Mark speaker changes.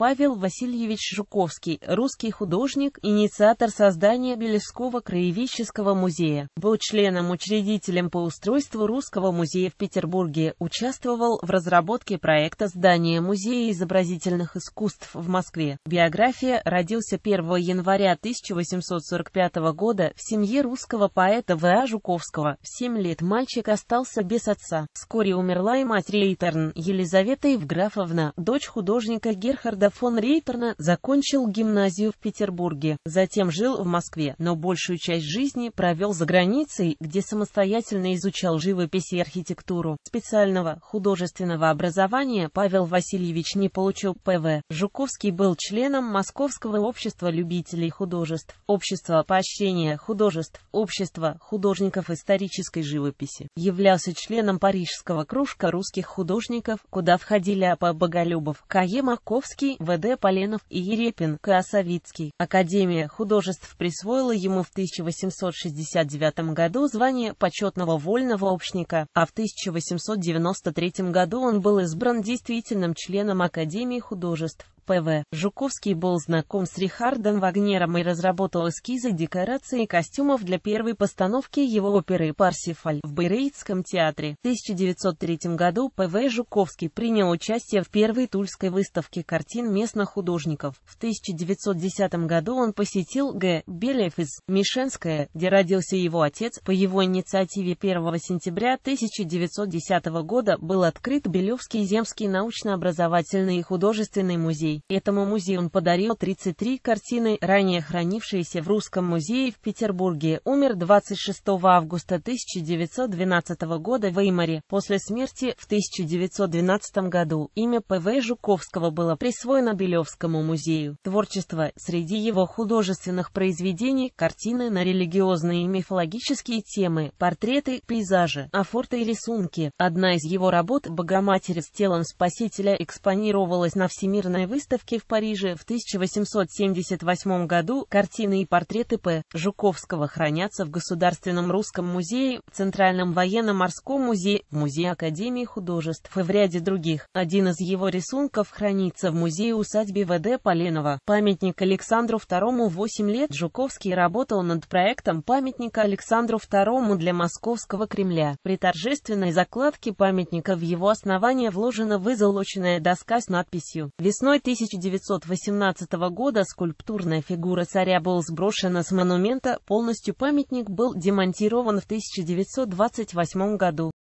Speaker 1: Павел Васильевич Жуковский, русский художник, инициатор создания Белевского краеведческого музея, был членом-учредителем по устройству Русского музея в Петербурге, участвовал в разработке проекта здания Музея изобразительных искусств в Москве. Биография родился 1 января 1845 года в семье русского поэта В.А. Жуковского. В 7 лет мальчик остался без отца. Вскоре умерла и мать Рейтерн Елизавета Евграфовна, дочь художника Герхарда фон Рейтерна закончил гимназию в Петербурге, затем жил в Москве, но большую часть жизни провел за границей, где самостоятельно изучал живопись и архитектуру. Специального художественного образования Павел Васильевич не получил ПВ. Жуковский был членом Московского общества любителей художеств, общества поощрения художеств, общества художников исторической живописи. Являлся членом Парижского кружка русских художников, куда входили Апа Боголюбов, Кае Маковский, в.Д. Поленов и Ерепин Косовицкий. Академия художеств присвоила ему в 1869 году звание почетного вольного общника, а в 1893 году он был избран действительным членом Академии художеств. ПВ. Жуковский был знаком с Рихардом Вагнером и разработал эскизы декораций и костюмов для первой постановки его оперы «Парсифаль» в Бейрейтском театре. В 1903 году ПВ Жуковский принял участие в первой тульской выставке картин местных художников. В 1910 году он посетил Г. из Мишенское, где родился его отец. По его инициативе 1 сентября 1910 года был открыт Белевский земский научно-образовательный и художественный музей рублей. Этому музею он подарил 33 картины, ранее хранившиеся в Русском музее в Петербурге. Умер 26 августа 1912 года в Веймаре. После смерти в 1912 году имя П.В. Жуковского было присвоено Белевскому музею. Творчество. Среди его художественных произведений – картины на религиозные и мифологические темы, портреты, пейзажи, афорты и рисунки. Одна из его работ «Богоматерь с телом Спасителя» экспонировалась на Всемирной выставке выставке в Париже в 1878 году картины и портреты П. Жуковского хранятся в Государственном русском музее, Центральном военно-морском музее, в Музее Академии художеств и в ряде других. Один из его рисунков хранится в музее-усадьбе ВД Поленова. Памятник Александру II 8 лет Жуковский работал над проектом памятника Александру II для Московского Кремля. При торжественной закладке памятника в его основание вложена вызолоченная доска с надписью «Весной 1918 года скульптурная фигура царя была сброшена с монумента, полностью памятник был демонтирован в 1928 году.